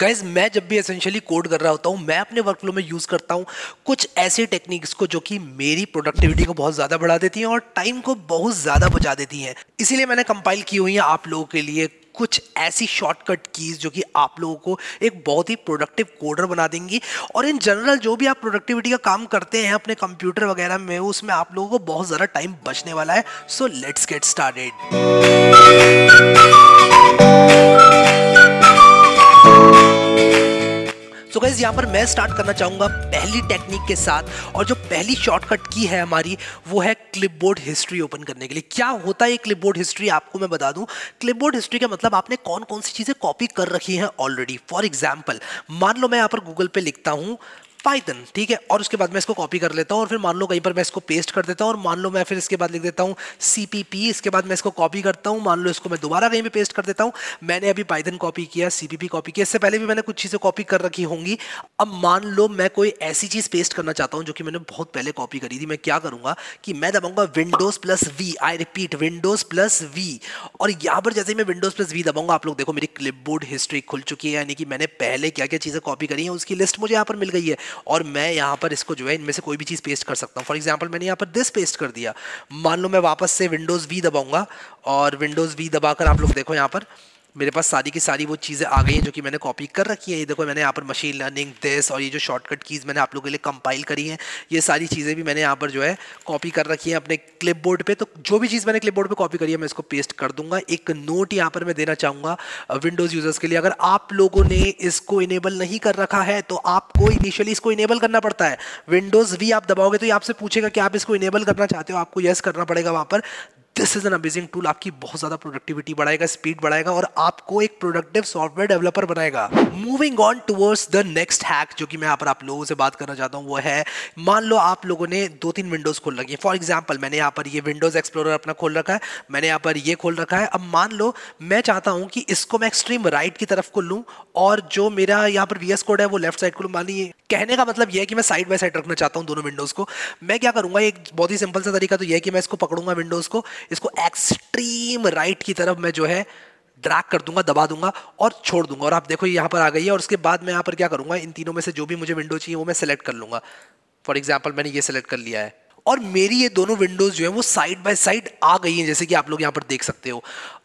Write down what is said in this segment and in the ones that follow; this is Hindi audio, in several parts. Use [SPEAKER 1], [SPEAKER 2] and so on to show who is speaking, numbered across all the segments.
[SPEAKER 1] गाइज मैं जब भी एसेंशियली कोड कर रहा होता हूँ मैं अपने वर्कफ्लो में यूज़ करता हूँ कुछ ऐसी टेक्निक्स को जो कि मेरी प्रोडक्टिविटी को बहुत ज़्यादा बढ़ा देती हैं और टाइम को बहुत ज़्यादा बचा देती हैं इसीलिए मैंने कंपाइल की हुई हैं आप लोगों के लिए कुछ ऐसी शॉर्टकट कीज़ जो कि आप लोगों को एक बहुत ही प्रोडक्टिव कोडर बना देंगी और इन जनरल जो भी आप प्रोडक्टिविटी का काम करते हैं अपने कंप्यूटर वगैरह में उसमें आप लोगों को बहुत ज़्यादा टाइम बचने वाला है so let's get started guys यहाँ पर मैं स्टार्ट करना चाहूँगा पहली टेक्निक के साथ और जो पहली शॉर्टकट की है हमारी वो है क्लिपबोर्ड हिस्ट्री ओपन करने के लिए क्या होता है क्लिप क्लिपबोर्ड हिस्ट्री आपको मैं बता दूँ क्लिपबोर्ड हिस्ट्री का मतलब आपने कौन कौन सी चीज़ें कॉपी कर रखी हैं ऑलरेडी फॉर एग्जाम्पल मान लो मैं यहाँ पर गूगल पे लिखता हूँ पाइथन ठीक है और उसके बाद मैं इसको कॉपी कर लेता हूँ और फिर मान लो कहीं पर मैं इसको पेस्ट कर देता हूँ और मान लो मैं फिर इसके बाद लिख देता हूँ सी इसके बाद मैं इसको कॉपी करता हूँ मान लो इसको मैं दोबारा कहीं पर पेस्ट कर देता हूँ मैंने अभी पाइथन कॉपी किया सी कॉपी किया इससे पहले भी मैंने कुछ चीज़ें कॉपी कर रखी होंगी अब मान लो मैं कोई ऐसी चीज़ पेस्ट करना चाहता हूँ जो कि मैंने बहुत पहले कॉपी करी थी मैं क्या करूँगा कि मैं दबाऊंगा Windows plus V I repeat Windows plus V और यहाँ पर जैसे मैं विंडोज प्लस वी दबाऊंगा आप लोग देखो मेरी बोर्ड हिस्ट्री खुल चुकी है यानी कि मैंने पहले क्या क्या चीज़ें कॉपी करी हैं उसकी लिस्ट मुझे यहाँ पर मिल गई है और मैं यहाँ पर इसको जो है इनमें से कोई भी चीज़ पेस्ट कर सकता हूँ फॉर एग्जाम्पल मैंने यहाँ पर दिस पेस्ट कर दिया मान लो मैं वापस से विंडोज़ वी दबाऊँगा और विंडोज़ वी दबाकर आप लोग देखो यहाँ पर मेरे पास सारी की सारी वो चीज़ें आ गई हैं जो कि मैंने कॉपी कर रखी है ये देखो मैंने यहाँ पर मशीन लर्निंग दिस और ये जो शॉर्टकट कीज़ मैंने आप लोगों के लिए कंपाइल करी हैं ये सारी चीज़ें भी मैंने यहाँ पर जो है कॉपी कर रखी हैं अपने क्लिप बोर्ड पर तो जो भी चीज़ मैंने क्लिप बोर्ड पर कॉपी करी है मैं इसको पेस्ट कर दूंगा एक नोट यहाँ पर मैं देना चाहूँगा विंडोज़ यूज़र्स के लिए अगर आप लोगों ने इसको इनेबल नहीं कर रखा है तो आपको इनिशियली इसको इनेबल करना पड़ता है विंडोज़ भी आप दबाओगे तो ये आपसे पूछेगा कि आप इसको इनेबल करना चाहते हो आपको येस करना पड़ेगा वहाँ पर this is an amazing tool आपकी बहुत ज्यादा प्रोडक्टिविटी बढ़ाएगा स्पीड बढ़ाएगा और आपको एक प्रोडक्टिव सॉफ्टवेयर डेवलपर बनाएगा moving on towards the next hack जो कि मैं यहाँ पर आप लोगों से बात करना चाहता हूँ वो है मान लो आप लोगों ने दो तीन विंडोज खोल रखी है फॉर एग्जाम्पल मैंने यहाँ पर ये विंडोज एक्सप्लोरर अपना खोल रखा है मैंने यहाँ पर ये खोल रखा है अब मान लो मैं चाहता हूँ कि इसको मैं एक्सट्रीम राइट की तरफ को लूँ और जो मेरा यहाँ पर वी कोड है वो लेफ्ट साइड को लूँ मानिए कहने का मतलब यह है कि मैं साइड बाय साइड रखना चाहता हूँ दोनों विंडोज़ को मैं क्या करूंगा एक बहुत ही सिंपल सा तरीका तो यह है कि मैं इसको पकड़ूंगा विंडोज़ को इसको एक्सट्रीम राइट की तरफ मैं जो है ड्रैग कर दूंगा दबा दूंगा और छोड़ दूंगा और आप देखो यहाँ पर आ गई है और उसके बाद मैं यहाँ पर क्या करूंगा इन तीनों में से जो भी मुझे विंडो चाहिए वो मैं सेलेक्ट कर लूंगा फॉर एग्जाम्पल मैंने ये सेलेक्ट कर लिया है और मेरी ये दोनों विंडोज़ जो है वो साइड बाय साइड आ गई हैं जैसे कि आप लोग यहाँ पर देख सकते हो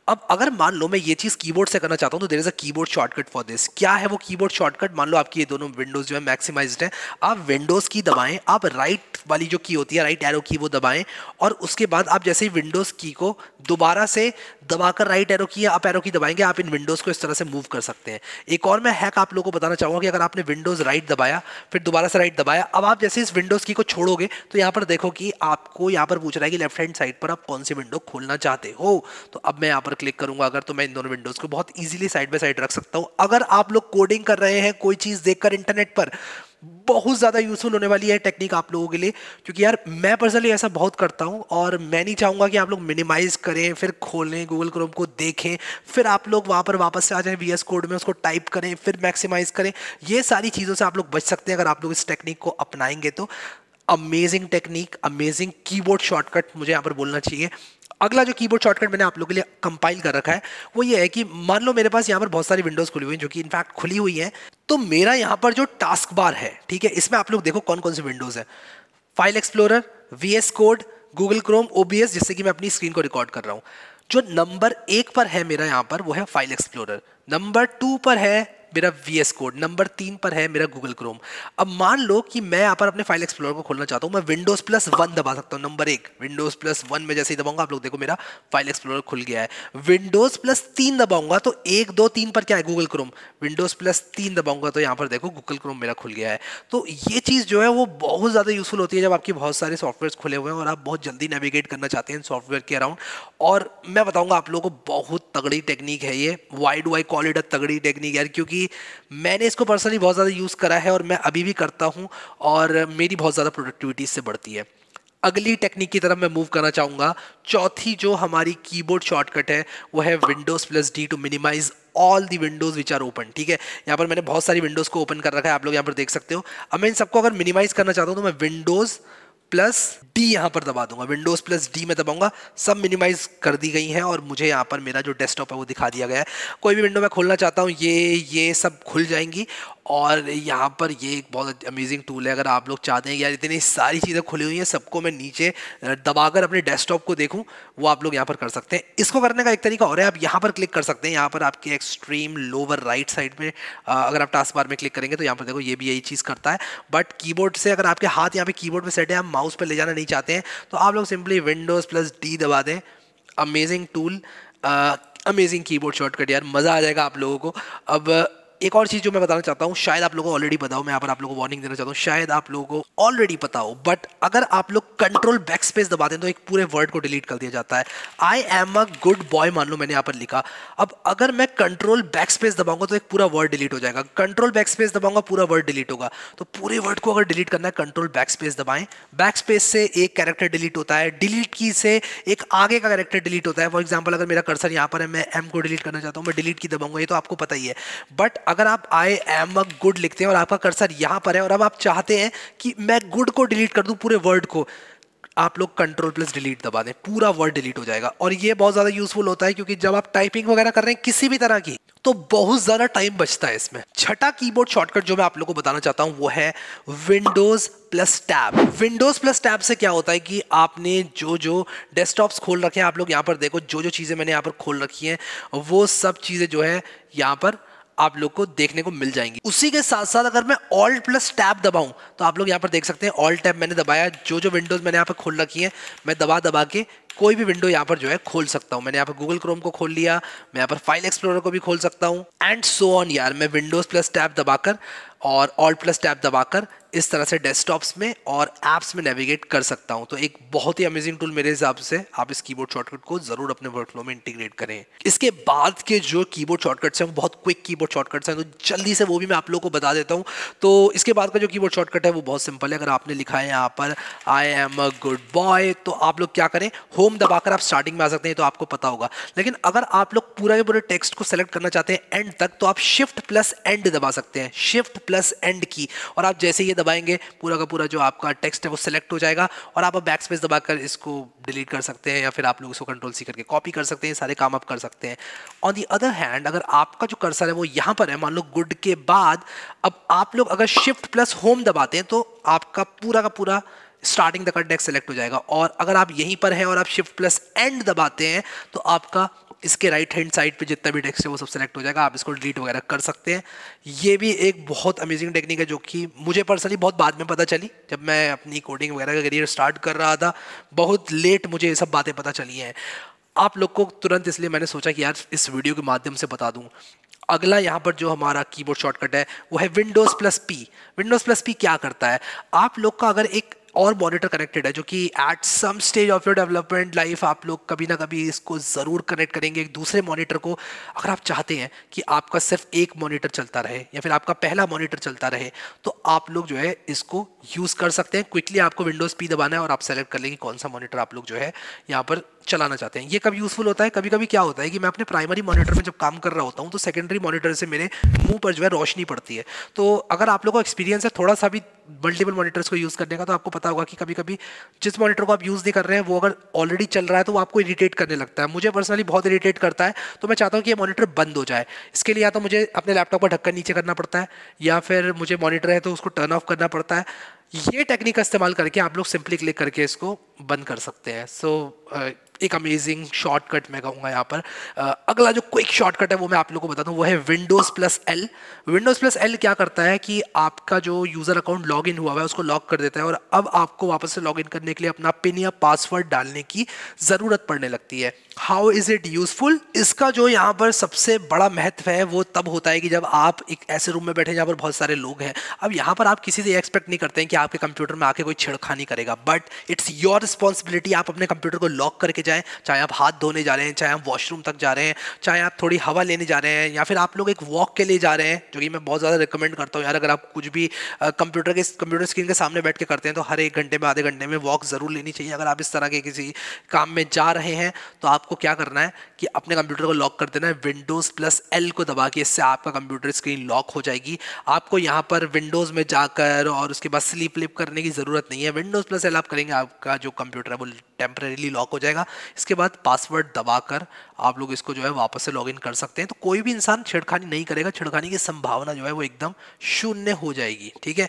[SPEAKER 1] अब अगर मान लो मैं ये चीज कीबोर्ड से करना चाहता हूँ तो there is a keyboard shortcut for this क्या है वो कीबोर्ड शॉर्टकट मान लो आपकी ये दोनों विंडोज जो है मैक्सिमाइज्ड है आप विंडोज की दबाएं आप राइट वाली जो की होती है राइट एरो की वो दबाएं और उसके बाद आप जैसे ही विंडोज की को दोबारा से दबाकर राइट एरो की है आप एरो की दबाएंगे आप इन विंडोज़ को इस तरह से मूव कर सकते हैं एक और मैं हैक आप लोगों को बताना चाहूंगा कि अगर आपने विंडोज़ राइट दबाया फिर दोबारा से राइट दबाया अब आप जैसे इस विंडोज़ की को छोड़ोगे तो यहाँ पर देखो कि आपको यहाँ पर पूछ रहा है कि लेफ्ट हैंड साइड पर आप कौन सी विंडो खोलना चाहते हो तो अब मैं यहाँ पर क्लिक करूंगा अगर तो मैं इन दोनों विंडोज़ को बहुत ईजिली साइड बाई साइड रख सकता हूँ अगर आप लोग कोडिंग कर रहे हैं कोई चीज़ देखकर इंटरनेट पर बहुत ज़्यादा यूज़फुल होने वाली है टेक्निक आप लोगों के लिए क्योंकि यार मैं पर्सनली ऐसा बहुत करता हूँ और मैं नहीं चाहूँगा कि आप लोग मिनिमाइज करें फिर खोलें गूगल क्रोम को देखें फिर आप लोग वहाँ पर वापस से आ जाएं वी कोड में उसको टाइप करें फिर मैक्सिमाइज करें ये सारी चीज़ों से आप लोग बच सकते हैं अगर आप लोग इस टेक्निक को अपनाएंगे तो amazing technique amazing keyboard shortcut मुझे यहाँ पर बोलना चाहिए अगला जो कीबोर्ड शॉर्टकट मैंने आप लोगों के लिए कंपाइल कर रखा है वो ये है कि मान लो मेरे पास यहाँ पर बहुत सारी विंडोज़ खुली हुई हैं जो कि इनफैक्ट खुली हुई हैं तो मेरा यहाँ पर जो टास्क बार है ठीक है इसमें आप लोग देखो कौन कौन सी विंडोज़ है file explorer V code Google Chrome ओ जिससे कि मैं अपनी स्क्रीन को रिकॉर्ड कर रहा हूँ जो नंबर एक पर है मेरा यहाँ पर वो है फाइल एक्सप्लोरर नंबर टू पर है मेरा वी कोड नंबर तीन पर है मेरा गूगल क्रोम अब मान लो कि मैं यहाँ पर अपने फाइल एक्सप्लोर को खोलना चाहता हूँ मैं विंडोज प्लस वन दबा सकता हूँ नंबर एक विंडोज प्लस वन में जैसे ही दबाऊंगा आप लोग देखो मेरा फाइल एक्सप्लोर खुल गया है विंडोज प्लस तीन दबाऊंगा तो एक दो तीन पर क्या है गूगल क्रोम विंडोज प्लस तीन दबाऊंगा तो यहाँ पर देखो गूगल क्रोम मेरा खुल गया है तो ये चीज़ जो है वो बहुत ज़्यादा यूजफुल होती है जब आपकी बहुत सारे सॉफ्टवेयर खुले हुए हैं और आप बहुत जल्दी नेविगेट करना चाहते हैं सॉफ्टवेयर के अराउंड और मैं बताऊंगा आप लोगों को बहुत तगड़ी टेक्निक है ये wide why call it a तगड़ी टेक्निक यार क्योंकि क्योंकि मैंने इसको पर्सनली बहुत ज़्यादा यूज़ करा है और मैं अभी भी करता हूँ और मेरी बहुत ज़्यादा प्रोडक्टिविटी इससे बढ़ती है अगली टेक्निक की तरफ मैं मूव करना चाहूँगा चौथी जो हमारी कीबोर्ड शॉर्टकट है वो है Windows plus D to minimise all the windows which are open ठीक है यहाँ पर मैंने बहुत सारी विंडोज़ को ओपन कर रखा है आप लोग यहाँ पर देख सकते हो अब मैं इन सबको अगर मिनिमाइज करना चाहता हूँ तो मैं विंडोज़ प्लस डी यहाँ पर दबा दूंगा विंडोज प्लस डी में दबाऊंगा सब मिनिमाइज कर दी गई हैं और मुझे यहाँ पर मेरा जो डेस्कटॉप है वो दिखा दिया गया है कोई भी विंडो मैं खोलना चाहता हूँ ये ये सब खुल जाएंगी और यहाँ पर ये एक बहुत अमेजिंग टूल है अगर आप लोग चाहते हैं यार इतनी सारी चीज़ें खुली हुई हैं सबको मैं नीचे दबाकर अपने डेस्कटॉप को देखूँ वो आप लोग यहाँ पर कर सकते हैं इसको करने का एक तरीका और है आप यहाँ पर क्लिक कर सकते हैं यहाँ पर आपके एक्सट्रीम लोअर राइट साइड में अगर आप टास्क बार में क्लिक करेंगे तो यहाँ पर देखो ये भी यही चीज़ करता है बट की से अगर आपके हाथ यहाँ पर की बोर्ड सेट है आप माउस पर ले जाना नहीं चाहते हैं तो आप लोग सिंपली विंडोज़ प्लस डी दबा दें amazing tool amazing keyboard shortcut यार मज़ा आ जाएगा आप लोगों को अब एक और चीज़ जो मैं बताना चाहता हूँ शायद आप लोगों को ऑलरेडी बताओ मैं यहाँ पर आप लोगों को वार्निंग देना चाहता हूँ शायद आप लोगों को ऑलरेडी पता हो बट अगर आप लोग कंट्रोल बैक स्पेस दबा दें तो एक पूरे वर्ड को डिलीट कर दिया जाता है I am a good boy मान लो मैंने यहाँ पर लिखा अब अगर मैं कंट्रोल बैक स्पेस दबाऊंगा तो एक पूरा वर्ड डिलीट हो जाएगा कंट्रोल बैक स्पेस दबाऊंगा पूरा वर्ड डिलीट होगा तो पूरे वर्ड को अगर डिलीट करना है कंट्रोल बैक स्पेस दबाएं बैक स्पेस से एक कैरेक्टर डिलीट होता है डिलीट की से एक आगे का कैरेक्टर डिलीट होता है फॉर एग्जाम्पल अगर मेरा कर्सर यहाँ पर है मैं एम को डिलीट करना चाहता हूँ मैं डिलीट की दबाऊंगा ये तो आपको पता ही है बट अगर आप आई एम अ गुड लिखते हैं और आपका कर्सर यहाँ पर है और अब आप चाहते हैं कि मैं गुड को डिलीट कर दूँ पूरे वर्ड को आप लोग कंट्रोल प्लस डिलीट दबा दें पूरा वर्ड डिलीट हो जाएगा और ये बहुत ज़्यादा यूजफुल होता है क्योंकि जब आप टाइपिंग वगैरह कर रहे हैं किसी भी तरह की तो बहुत ज़्यादा टाइम बचता है इसमें छठा कीबोर्ड शॉर्टकट जो मैं आप लोगों को बताना चाहता हूँ वो है Windows plus tab Windows plus tab से क्या होता है कि आपने जो जो डेस्कटॉप्स खोल रखे हैं आप लोग यहाँ पर देखो जो जो चीज़ें मैंने यहाँ पर खोल रखी हैं वो सब चीज़ें जो है यहाँ पर आप लोग को देखने को मिल जाएंगी उसी के साथ साथ अगर मैं ऑल्ट प्लस टैब दबाऊं तो आप लोग यहाँ पर देख सकते हैं ऑल्ट टैब मैंने दबाया जो जो विंडोज़ मैंने यहाँ पर खोल रखी है मैं दबा दबा के कोई भी विंडो यहाँ पर जो है खोल सकता हूँ मैंने यहाँ पर गूगल क्रोम को खोल लिया मैं यहाँ पर फाइल एक्सप्लोरर को भी खोल सकता हूँ एंड सो ऑन यार मैं विंडोज़ प्लस टैब दबाकर और ऑल प्लस टैप दबाकर इस तरह से डेस्कटॉप्स में और ऐप्स में नेविगेट कर सकता हूं तो एक बहुत ही अमेजिंग टूल मेरे हिसाब से आप इस कीबोर्ड शॉर्टकट को जरूर अपने वर्कफ्लो में इंटीग्रेट करें इसके बाद के जो कीबोर्ड शॉर्टकट्स हैं वो बहुत क्विक कीबोर्ड शॉर्टकट्स हैं तो जल्दी से वो भी मैं आप लोगों को बता देता हूँ तो इसके बाद का जो कीबोर्ड शॉर्टकट है वो बहुत सिंपल है अगर आपने लिखा है यहाँ पर I am a good boy तो आप लोग क्या करें होम दबाकर आप स्टार्टिंग में आ सकते हैं तो आपको पता होगा लेकिन अगर आप लोग पूरा के पूरे टेक्स्ट को सेलेक्ट करना चाहते हैं एंड तक तो आप शिफ्ट प्लस एंड दबा सकते हैं शिफ्ट प्लस एंड की और आप जैसे ये दबाएंगे पूरा का पूरा जो आपका टेक्स्ट है वो सिलेक्ट हो जाएगा और आप बैक स्पेस दबाकर इसको डिलीट कर सकते हैं या फिर आप लोग इसको कंट्रोल सी करके कॉपी कर सकते हैं सारे काम आप कर सकते हैं ऑन दी अदर हैंड अगर आपका जो कर्सर है वो यहाँ पर है मान लो गुड के बाद अब आप लोग अगर शिफ्ट प्लस होम दबाते हैं तो आपका पूरा का पूरा स्टार्टिंग तक डेस्क सेलेक्ट हो जाएगा और अगर आप यहीं पर हैं और आप शिफ्ट प्लस एंड दबाते हैं तो आपका इसके राइट हैंड साइड पे जितना भी टेक्स्ट है वो सब सेलेक्ट हो जाएगा आप इसको डिलीट वगैरह कर सकते हैं ये भी एक बहुत अमेजिंग टेक्निक है जो कि मुझे पर्सनली बहुत बाद में पता चली जब मैं अपनी कोडिंग वगैरह का करियर स्टार्ट कर रहा था बहुत लेट मुझे ये सब बातें पता चली हैं आप लोग को तुरंत इसलिए मैंने सोचा कि यार इस वीडियो के माध्यम से बता दूँ अगला यहाँ पर जो हमारा कीबोर्ड शॉर्टकट है वो है Windows plus P Windows plus P क्या करता है आप लोग का अगर एक और मॉनिटर कनेक्टेड है जो कि at some stage of your development life आप लोग कभी ना कभी इसको ज़रूर कनेक्ट करेंगे एक दूसरे मॉनिटर को अगर आप चाहते हैं कि आपका सिर्फ एक मॉनिटर चलता रहे या फिर आपका पहला मॉनिटर चलता रहे तो आप लोग जो है इसको यूज़ कर सकते हैं क्विकली आपको विंडोज़ पी दबाना है और आप सेलेक्ट कर लेंगे कौन सा मॉनिटर आप लोग जो है यहाँ पर चलाना चाहते हैं ये कब यूज़फुल होता है कभी कभी क्या होता है कि मैं अपने प्राइमरी मॉनिटर में जब काम कर रहा होता हूँ तो सेकेंडरी मॉनिटर से मेरे मुंह पर जो है रोशनी पड़ती है तो अगर आप लोगों को एक्सपीरियंस है थोड़ा सा भी मल्टीपल मॉनिटर्स को यूज़ करने का तो आपको पता होगा कि कभी कभी जिस मॉनिटर को आप यूज़ नहीं कर रहे हैं वो अगर ऑलरेडी चल रहा है तो वो आपको इरीटेट करने लगता है मुझे पर्सनली बहुत इरीटेट करता है तो मैं चाहता हूँ कि ये मॉनिटर बंद हो जाए इसके लिए या तो मुझे अपने लैपटॉप का ढक्कन नीचे करना पड़ता है या फिर मुझे मॉनिटर है तो उसको टर्न ऑफ करना पड़ता है ये टेक्निक का इस्तेमाल करके आप लोग सिंपली क्लिक करके इसको बंद कर सकते हैं सो so, uh, एक अमेजिंग शॉर्टकट मैं कहूँगा यहाँ पर uh, अगला जो क्विक शॉर्टकट है वो मैं आप लोगों को बता दूँ वो है Windows plus L Windows plus L क्या करता है कि आपका जो यूज़र अकाउंट लॉग इन हुआ है उसको लॉक कर देता है और अब आपको वापस से लॉग इन करने के लिए अपना पिन या पासवर्ड डालने की ज़रूरत पड़ने लगती है हाउ इज़ इट यूज़फुल इसका जो यहाँ पर सबसे बड़ा महत्व है वो तब होता है कि जब आप एक ऐसे रूम में बैठे जहाँ पर बहुत सारे लोग हैं अब यहाँ पर आप किसी से एक्सपेक्ट नहीं करते हैं कि आपके कंप्यूटर में आके कोई छेड़खानी करेगा बट इट्स योर रिस्पॉन्सिबिलिटी आप अपने कंप्यूटर को लॉक करके जाएं चाहे आप हाथ धोने जा रहे हैं चाहे आप वॉशरूम तक जा रहे हैं चाहे आप थोड़ी हवा लेने जा रहे हैं या फिर आप लोग एक वॉक के लिए जा रहे हैं जो कि मैं बहुत ज़्यादा रिकमेंड करता हूँ यार अगर आप कुछ भी कंप्यूटर के कंप्यूटर स्क्रीन के सामने बैठ के करते हैं तो हर एक घंटे में आधे घंटे में वॉक ज़रूर लेनी चाहिए अगर आप इस तरह के किसी काम में जा रहे हैं तो आपको क्या करना है कि अपने कंप्यूटर को लॉक कर देना है विंडोज़ प्लस एल को दबा के इससे आपका कंप्यूटर स्क्रीन लॉक हो जाएगी आपको यहाँ पर विंडोज़ में जाकर और उसके बाद स्लीप सी फ्लिप करने की ज़रूरत नहीं है विंडोज़ प्लस एल आप करेंगे आपका जो कंप्यूटर है वो टेम्परेली लॉक हो जाएगा इसके बाद पासवर्ड दबाकर आप लोग इसको जो है वापस से लॉगिन कर सकते हैं तो कोई भी इंसान छिड़खानी नहीं करेगा छिड़खानी की संभावना जो है वो एकदम शून्य हो जाएगी ठीक है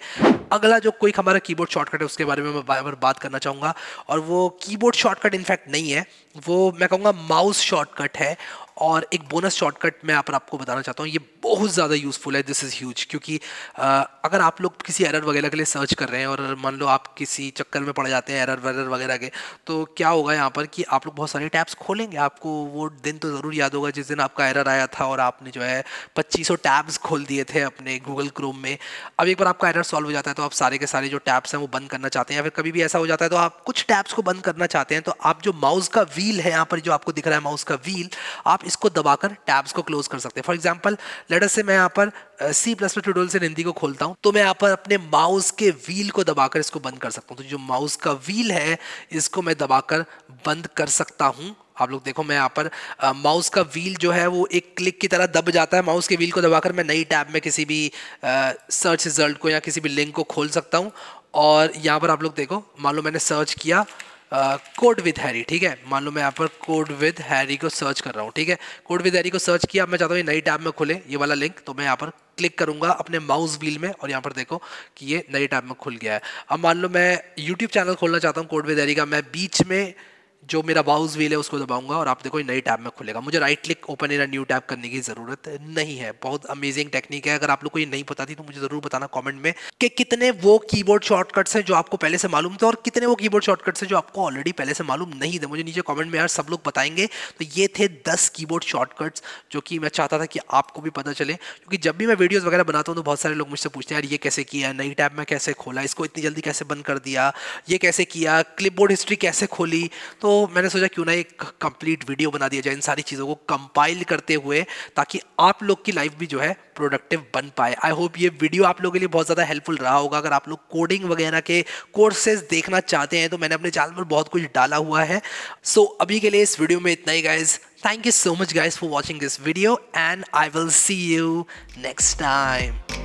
[SPEAKER 1] अगला जो कोई हमारा कीबोर्ड शॉर्टकट है उसके बारे में मैं बार बार बात करना चाहूँगा और वो कीबोर्ड शॉर्टकट इनफैक्ट नहीं है वो मैं कहूँगा माउस शॉर्टकट है और एक बोनस शॉर्टकट मैं आप आपको बताना चाहता हूँ ये बहुत ज़्यादा यूज़फुल है दिस इज़ ह्यूज क्योंकि आ, अगर आप लोग किसी एरर वगैरह के लिए सर्च कर रहे हैं और मान लो आप किसी चक्कर में पड़ जाते हैं एरर वरर वगैरह के तो क्या होगा यहाँ पर कि आप लोग बहुत सारे टैब्स खोलेंगे आपको वो दिन तो ज़रूर याद होगा जिस दिन आपका एरर आया था और आपने जो है पच्चीसों टैब्स खोल दिए थे अपने गूगल क्रोम में अब एक बार आपका एरर सॉल्व हो जाता है तो आप सारे के सारे जो टैब्स हैं वो बंद करना चाहते हैं या फिर कभी भी ऐसा हो जाता है तो आप कुछ टैब्स को बंद करना चाहते हैं तो आप जो माउस का व्हील है यहाँ पर जो आपको दिख रहा है माउस का व्हील आप इसको दबाकर टैब्स को क्लोज कर सकते हैं फॉर एग्जाम्पल लड़क से मैं यहाँ पर सी प्लस प्लस टूटोल से हिंदी को खोलता हूँ तो मैं यहाँ पर अपने माउस के व्हील को दबाकर इसको बंद कर सकता हूँ तो जो माउस का व्हील है इसको मैं दबाकर बंद कर सकता हूँ आप लोग देखो मैं यहाँ पर माउस uh, का व्हील जो है वो एक क्लिक की तरह दब जाता है माउस के व्हील को दबाकर मैं नई टैब में किसी भी सर्च uh, रिजल्ट को या किसी भी लिंक को खोल सकता हूँ और यहाँ पर आप लोग देखो मान लो मैंने सर्च किया कोड विद हैरी ठीक है मान लो मैं यहाँ पर कोड विद हैरी को सर्च कर रहा हूँ ठीक है कोड विद हैरी को सर्च किया मैं चाहता हूँ ये नई टैब में खुले ये वाला लिंक तो मैं यहाँ पर क्लिक करूंगा अपने माउस व्हील में और यहाँ पर देखो कि ये नई टैब में खुल गया है अब मान लो मैं यूट्यूब चैनल खोलना चाहता हूँ कोड विद हैरी का मैं बीच में जो मेरा बाउस व्हील है उसको दबाऊंगा और आप देखो नई टैब में खुलेगा मुझे राइट क्लिक ओपन एरा न्यू टैब करने की ज़रूरत नहीं है बहुत अमेजिंग टेक्निक है अगर आप लोग को ये नहीं पता थी तो मुझे ज़रूर बताना कमेंट में कि कितने वो कीबोर्ड शॉर्टकट्स हैं जो आपको पहले से मालूम थे और कितने वो कीबोर्ड शॉर्टकट्स हैं जो आपको ऑलरेडी पहले से मालूम नहीं थे मुझे नीचे कॉमेंट में यार सब लोग बताएंगे तो ये थे दस की शॉर्टकट्स जो कि मैं चाहता था कि आपको भी पता चले क्योंकि जब भी मैं वीडियोज़ वगैरह बनाता हूँ तो बहुत सारे लोग मुझसे पूछते हैं यार ये कैसे किया नई टैब में कैसे खोला इसको इतनी जल्दी कैसे बंद कर दिया ये कैसे किया क्लिप हिस्ट्री कैसे खोली तो मैंने सोचा क्यों ना एक कंप्लीट वीडियो बना दिया जाए इन सारी चीज़ों को कंपाइल करते हुए ताकि आप लोग की लाइफ भी जो है प्रोडक्टिव बन पाए आई होप ये वीडियो आप लोगों के लिए बहुत ज़्यादा हेल्पफुल रहा होगा अगर आप लोग कोडिंग वगैरह के कोर्सेज देखना चाहते हैं तो मैंने अपने चैनल पर बहुत कुछ डाला हुआ है सो so, अभी के लिए इस वीडियो में इतना ही guys thank you so much guys for watching this video and I will see you next time